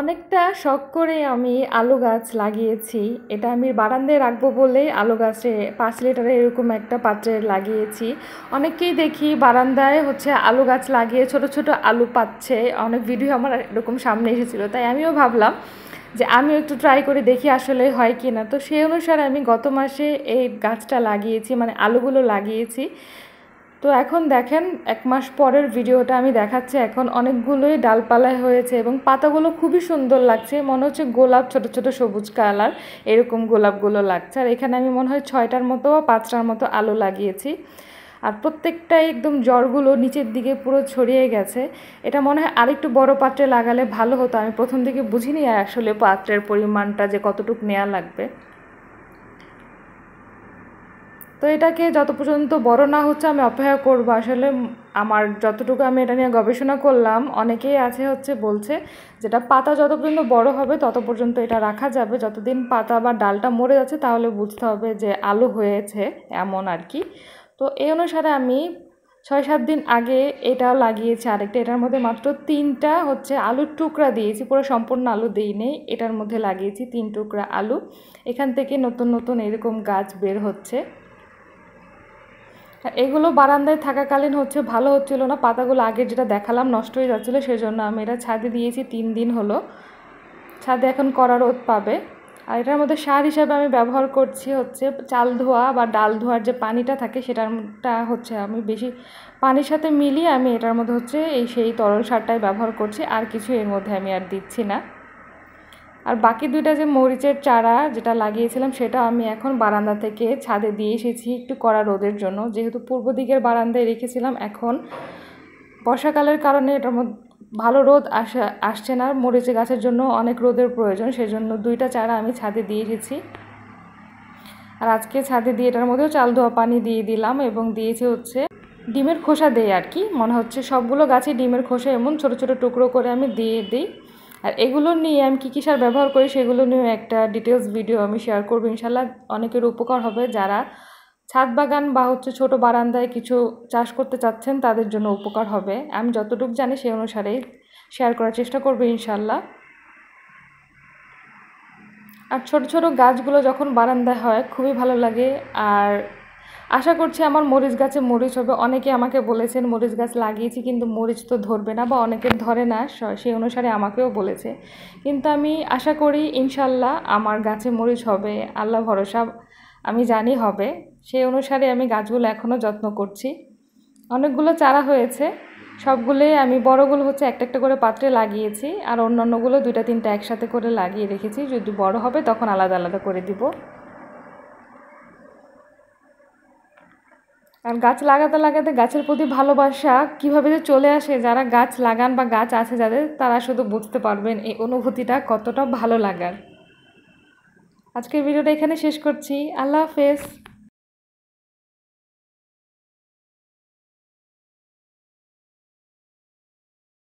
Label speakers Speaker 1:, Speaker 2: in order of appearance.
Speaker 1: অনেকটা শখ করে আমি আলু গাছ লাগিয়েছি এটা আমি বারান্দায় রাখবো বলে আলু গাছে পাঁচ লিটারে এরকম একটা পাত্রে লাগিয়েছি অনেকেই দেখি বারান্দায় হচ্ছে আলু গাছ লাগিয়ে ছোট ছোট আলু পাচ্ছে অনেক ভিডিও আমার এরকম সামনে এসেছিল তাই আমিও ভাবলাম যে আমিও একটু ট্রাই করে দেখি আসলে হয় কি না তো সেই অনুসারে আমি গত মাসে এই গাছটা লাগিয়েছি মানে আলুগুলো লাগিয়েছি তো এখন দেখেন এক মাস পরের ভিডিওটা আমি দেখাচ্ছি এখন অনেকগুলোই ডালপালায় হয়েছে এবং পাতাগুলো খুবই সুন্দর লাগছে মনে হচ্ছে গোলাপ ছোট ছোট সবুজ কালার এরকম গোলাপগুলো লাগছে আর এখানে আমি মনে হয় ছয়টার মতো বা পাঁচটার মতো আলো লাগিয়েছি আর প্রত্যেকটাই একদম জ্বরগুলো নিচের দিকে পুরো ছড়িয়ে গেছে এটা মনে হয় আরেকটু বড় পাত্রে লাগালে ভালো হতো আমি প্রথম থেকে বুঝিনি আসলে পাত্রের পরিমাণটা যে কতটুকু নেওয়া লাগবে তো এটাকে যত পর্যন্ত বড় না হচ্ছে আমি অপেক্ষা করবো আসলে আমার যতটুকু আমি এটা নিয়ে গবেষণা করলাম অনেকেই আছে হচ্ছে বলছে যেটা পাতা যত পর্যন্ত বড় হবে তত পর্যন্ত এটা রাখা যাবে যতদিন পাতা বা ডালটা মরে যাচ্ছে তাহলে বুঝতে হবে যে আলু হয়েছে এমন আর কি তো এই অনুসারে আমি ছয় সাত দিন আগে এটাও লাগিয়েছি আরেকটা এটার মধ্যে মাত্র তিনটা হচ্ছে আলুর টুকরা দিয়েছি পুরো সম্পূর্ণ আলু দিই নেই এটার মধ্যে লাগিয়েছি তিন টুকরা আলু এখান থেকে নতুন নতুন এরকম গাছ বের হচ্ছে এগুলো বারান্দায় থাকাকালীন হচ্ছে ভালো হচ্ছিল না পাতাগুলো আগে যেটা দেখালাম নষ্ট হয়ে যাচ্ছিলো জন্য আমি এটা ছাদে দিয়েছি তিন দিন হলো ছাদে এখন করা রোদ পাবে আর এটার মধ্যে সার হিসাবে আমি ব্যবহার করছি হচ্ছে চাল ধোয়া বা ডাল ধোয়ার যে পানিটা থাকে সেটারটা হচ্ছে আমি বেশি পানির সাথে মিলিয়ে আমি এটার মধ্যে হচ্ছে এই সেই তরল সারটাই ব্যবহার করছি আর কিছু এর মধ্যে আমি আর দিচ্ছি না আর বাকি দুইটা যে মরিচের চারা যেটা লাগিয়েছিলাম সেটা আমি এখন বারান্দা থেকে ছাদে দিয়ে এসেছি একটু কড়া রোদের জন্য যেহেতু পূর্ব দিকের বারান্দায় রেখেছিলাম এখন বর্ষাকালের কারণে এটার মধ্যে ভালো রোদ আসা আসছে না মরিচ গাছের জন্য অনেক রোদের প্রয়োজন সেজন্য দুইটা চারা আমি ছাদে দিয়ে এসেছি আর আজকে ছাদে দিয়ে এটার মধ্যেও চাল ধোয়া পানি দিয়ে দিলাম এবং দিয়েছে হচ্ছে ডিমের খোসা দেয় আর কি মনে হচ্ছে সবগুলো গাছে ডিমের খোসা এমন ছোট ছোট টুকরো করে আমি দিয়ে দিই আর এগুলো নিয়ে আমি কী কী সার ব্যবহার করি সেগুলো নিয়েও একটা ডিটেলস ভিডিও আমি শেয়ার করবো ইনশাল্লাহ অনেকের উপকার হবে যারা ছাদ বাগান বা হচ্ছে ছোটো বারান্দায় কিছু চাষ করতে চাচ্ছেন তাদের জন্য উপকার হবে আমি যতটুকু জানি সেই অনুসারেই শেয়ার করার চেষ্টা করবো ইনশাল্লাহ আর ছোট ছোট গাছগুলো যখন বারান্দায় হয় খুবই ভালো লাগে আর আশা করছি আমার মরিচ গাছে মরিচ হবে অনেকে আমাকে বলেছেন মরিচ গাছ লাগিয়েছি কিন্তু মরিচ তো ধরবে না বা অনেকের ধরে না সেই অনুসারে আমাকেও বলেছে কিন্তু আমি আশা করি ইনশাল্লাহ আমার গাছে মরিচ হবে আল্লাহ ভরসা আমি জানি হবে সেই অনুসারে আমি গাছগুলো এখনও যত্ন করছি অনেকগুলো চারা হয়েছে সবগুলোই আমি বড়গুলো হচ্ছে একটা একটা করে পাত্রে লাগিয়েছি আর অন্যান্যগুলো দুইটা তিনটা একসাথে করে লাগিয়ে রেখেছি যদি বড় হবে তখন আলাদা আলাদা করে দিব আর গাছ লাগাতে লাগাতে গাছের প্রতি ভালোবাসা কীভাবে যে চলে আসে যারা গাছ লাগান বা গাছ আছে যাদের তারা শুধু বুঝতে পারবেন এই অনুভূতিটা কতটা ভালো লাগার আজকের ভিডিওটা এখানে শেষ করছি আল্লাহ হাফেজ